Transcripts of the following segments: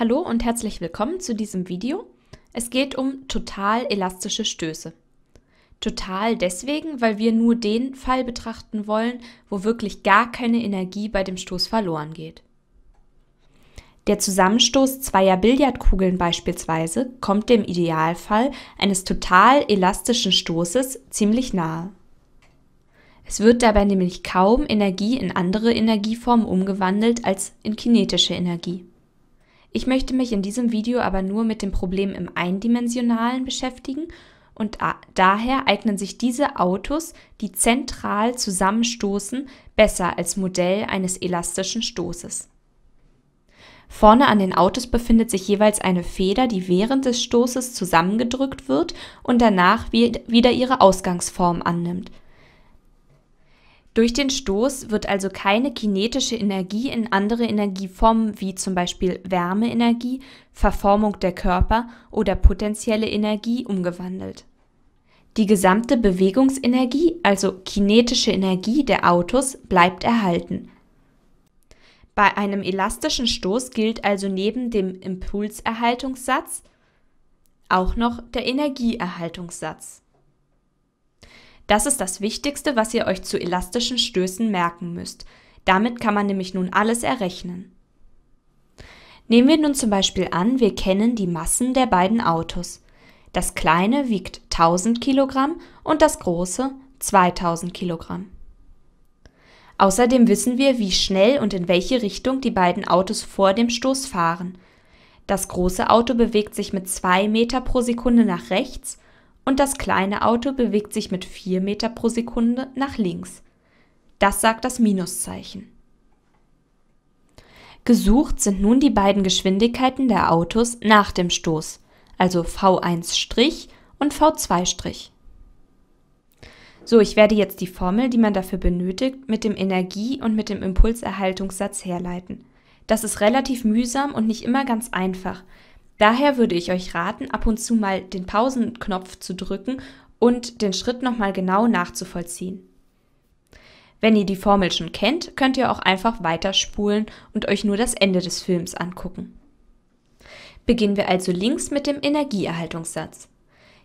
Hallo und herzlich willkommen zu diesem Video. Es geht um total elastische Stöße. Total deswegen, weil wir nur den Fall betrachten wollen, wo wirklich gar keine Energie bei dem Stoß verloren geht. Der Zusammenstoß zweier Billardkugeln beispielsweise kommt dem Idealfall eines total elastischen Stoßes ziemlich nahe. Es wird dabei nämlich kaum Energie in andere Energieformen umgewandelt als in kinetische Energie. Ich möchte mich in diesem Video aber nur mit dem Problem im Eindimensionalen beschäftigen und äh, daher eignen sich diese Autos, die zentral zusammenstoßen, besser als Modell eines elastischen Stoßes. Vorne an den Autos befindet sich jeweils eine Feder, die während des Stoßes zusammengedrückt wird und danach wieder ihre Ausgangsform annimmt. Durch den Stoß wird also keine kinetische Energie in andere Energieformen wie zum Beispiel Wärmeenergie, Verformung der Körper oder potenzielle Energie umgewandelt. Die gesamte Bewegungsenergie, also kinetische Energie der Autos, bleibt erhalten. Bei einem elastischen Stoß gilt also neben dem Impulserhaltungssatz auch noch der Energieerhaltungssatz. Das ist das Wichtigste, was ihr euch zu elastischen Stößen merken müsst. Damit kann man nämlich nun alles errechnen. Nehmen wir nun zum Beispiel an, wir kennen die Massen der beiden Autos. Das kleine wiegt 1000 Kilogramm und das große 2000 Kilogramm. Außerdem wissen wir, wie schnell und in welche Richtung die beiden Autos vor dem Stoß fahren. Das große Auto bewegt sich mit 2 Meter pro Sekunde nach rechts und das kleine Auto bewegt sich mit 4 Meter pro Sekunde nach links. Das sagt das Minuszeichen. Gesucht sind nun die beiden Geschwindigkeiten der Autos nach dem Stoß, also V1' und V2'. So, ich werde jetzt die Formel, die man dafür benötigt, mit dem Energie- und mit dem Impulserhaltungssatz herleiten. Das ist relativ mühsam und nicht immer ganz einfach, Daher würde ich euch raten, ab und zu mal den Pausenknopf zu drücken und den Schritt nochmal genau nachzuvollziehen. Wenn ihr die Formel schon kennt, könnt ihr auch einfach weiterspulen und euch nur das Ende des Films angucken. Beginnen wir also links mit dem Energieerhaltungssatz.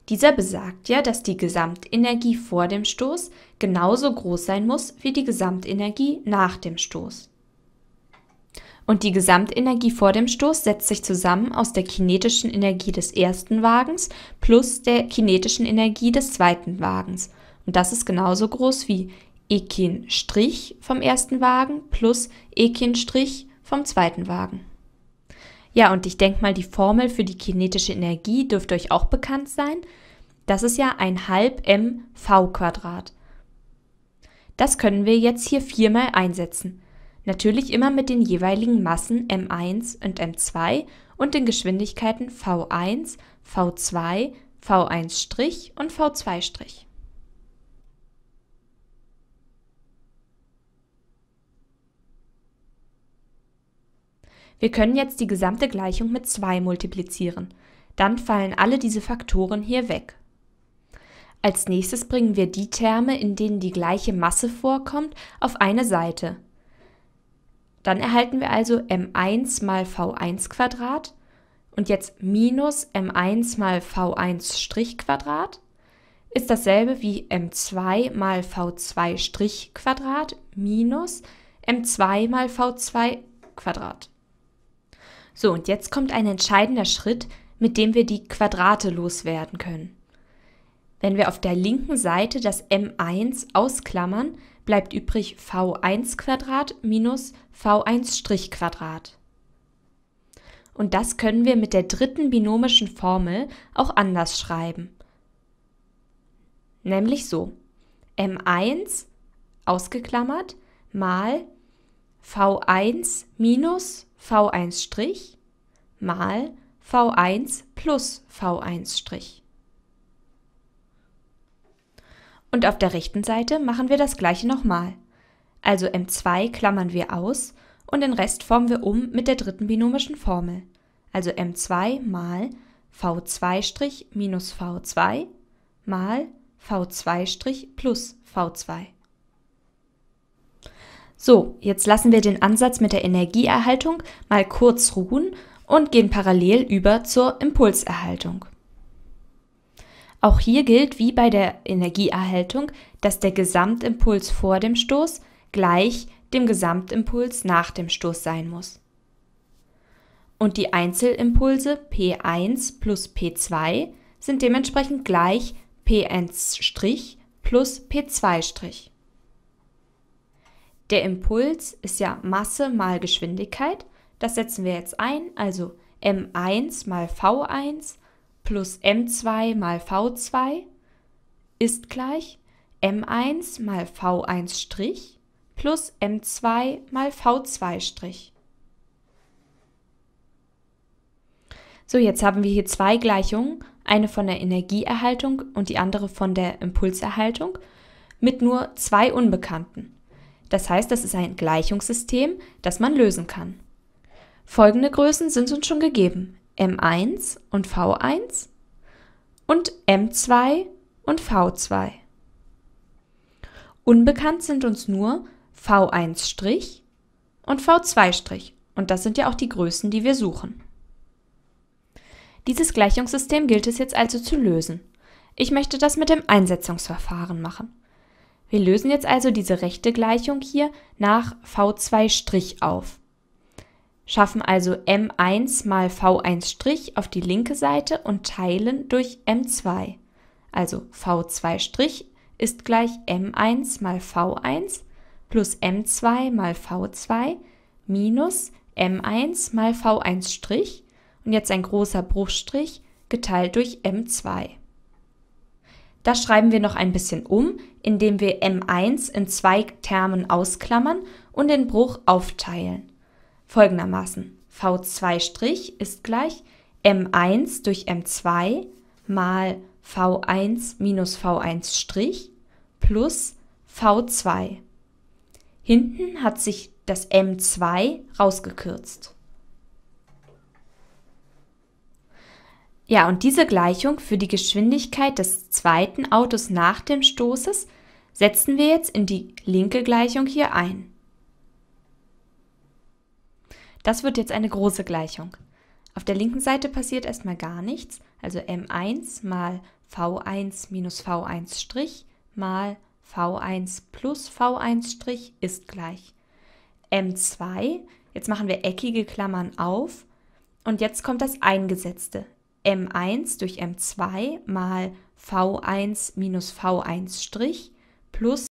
Dieser besagt ja, dass die Gesamtenergie vor dem Stoß genauso groß sein muss wie die Gesamtenergie nach dem Stoß und die Gesamtenergie vor dem Stoß setzt sich zusammen aus der kinetischen Energie des ersten Wagens plus der kinetischen Energie des zweiten Wagens. Und das ist genauso groß wie Ekin Strich vom ersten Wagen plus Ekin Strich vom zweiten Wagen. Ja, und ich denke mal, die Formel für die kinetische Energie dürfte euch auch bekannt sein. Das ist ja ein halb mv Quadrat. Das können wir jetzt hier viermal einsetzen. Natürlich immer mit den jeweiligen Massen m1 und m2 und den Geschwindigkeiten v1, v2, v1' und v2'. Wir können jetzt die gesamte Gleichung mit 2 multiplizieren. Dann fallen alle diese Faktoren hier weg. Als nächstes bringen wir die Terme, in denen die gleiche Masse vorkommt, auf eine Seite dann erhalten wir also m1 mal v1 Quadrat und jetzt minus m1 mal v1 Strich Quadrat ist dasselbe wie m2 mal v2 Strich Quadrat minus m2 mal v2 Quadrat. So, und jetzt kommt ein entscheidender Schritt, mit dem wir die Quadrate loswerden können. Wenn wir auf der linken Seite das m1 ausklammern, bleibt übrig v1 minus v1 Und das können wir mit der dritten binomischen Formel auch anders schreiben. Nämlich so. m1 ausgeklammert mal v1 minus v1 mal v1 plus v1 und auf der rechten Seite machen wir das gleiche nochmal. Also m2 klammern wir aus und den Rest formen wir um mit der dritten binomischen Formel. Also m2 mal v2- minus v2 mal v2- plus v2. So, jetzt lassen wir den Ansatz mit der Energieerhaltung mal kurz ruhen und gehen parallel über zur Impulserhaltung. Auch hier gilt wie bei der Energieerhaltung, dass der Gesamtimpuls vor dem Stoß gleich dem Gesamtimpuls nach dem Stoß sein muss. Und die Einzelimpulse P1 plus P2 sind dementsprechend gleich P1' plus P2'. Der Impuls ist ja Masse mal Geschwindigkeit. Das setzen wir jetzt ein, also m1 mal v1 plus m2 mal v2 ist gleich m1 mal v1 Strich plus m2 mal v2 Strich. So, jetzt haben wir hier zwei Gleichungen, eine von der Energieerhaltung und die andere von der Impulserhaltung, mit nur zwei Unbekannten. Das heißt, das ist ein Gleichungssystem, das man lösen kann. Folgende Größen sind uns schon gegeben. M1 und V1 und M2 und V2. Unbekannt sind uns nur V1' und V2' und das sind ja auch die Größen, die wir suchen. Dieses Gleichungssystem gilt es jetzt also zu lösen. Ich möchte das mit dem Einsetzungsverfahren machen. Wir lösen jetzt also diese rechte Gleichung hier nach V2' auf schaffen also M1 mal V1' auf die linke Seite und teilen durch M2. Also V2' ist gleich M1 mal V1 plus M2 mal V2 minus M1 mal V1' und jetzt ein großer Bruchstrich geteilt durch M2. Das schreiben wir noch ein bisschen um, indem wir M1 in zwei Termen ausklammern und den Bruch aufteilen folgendermaßen. V2' ist gleich M1 durch M2 mal V1 minus V1' plus V2. Hinten hat sich das M2 rausgekürzt. Ja, und diese Gleichung für die Geschwindigkeit des zweiten Autos nach dem Stoßes setzen wir jetzt in die linke Gleichung hier ein. Das wird jetzt eine große Gleichung. Auf der linken Seite passiert erstmal gar nichts, also m1 mal v1 minus v1 Strich mal v1 plus v1 Strich ist gleich m2. Jetzt machen wir eckige Klammern auf und jetzt kommt das Eingesetzte. m1 durch m2 mal v1 minus v1 Strich plus